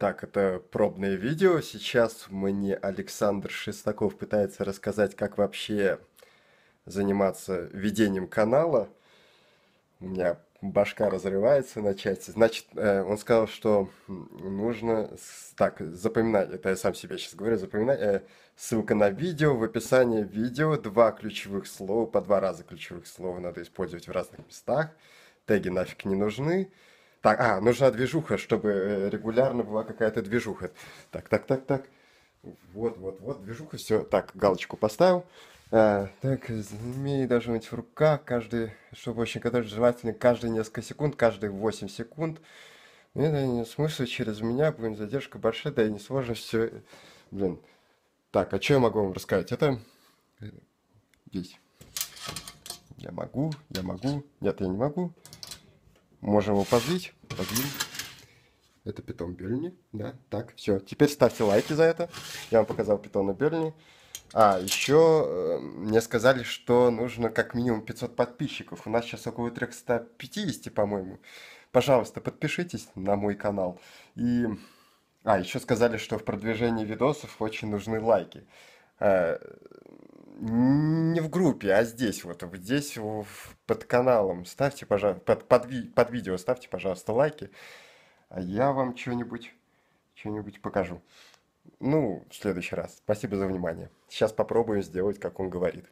Так, это пробное видео. Сейчас мне Александр Шестаков пытается рассказать, как вообще заниматься ведением канала. У меня башка разрывается на части. Значит, э, он сказал, что нужно... Так, запоминать. это я сам себе сейчас говорю, запоминай. Э, ссылка на видео, в описании видео, два ключевых слова, по два раза ключевых слова надо использовать в разных местах. Теги нафиг не нужны. Так, а, нужна движуха, чтобы э, регулярно была какая-то движуха. Так, так, так, так. Вот, вот, вот, движуха, все. Так, галочку поставил. А, так, змеи должны быть в руках, каждый, чтобы очень катать, желательно каждые несколько секунд, каждые 8 секунд. Нет, ну, не смысла, через меня будет задержка большая, да и не сложно Блин. Так, а что я могу вам рассказать? Это здесь. Я могу, я могу. Нет, я не могу. Можем его позлить. Позлим. Это питон Бельни, да? Так, все. Теперь ставьте лайки за это. Я вам показал питона Бельни. А, еще э, мне сказали, что нужно как минимум 500 подписчиков. У нас сейчас около 350, по-моему. Пожалуйста, подпишитесь на мой канал. И... А, еще сказали, что в продвижении видосов очень нужны лайки. Э, не в группе, а здесь вот, здесь под каналом. Ставьте, пожалуйста, под, под, под видео ставьте, пожалуйста, лайки. А я вам что-нибудь, что-нибудь покажу. Ну, в следующий раз. Спасибо за внимание. Сейчас попробуем сделать, как он говорит.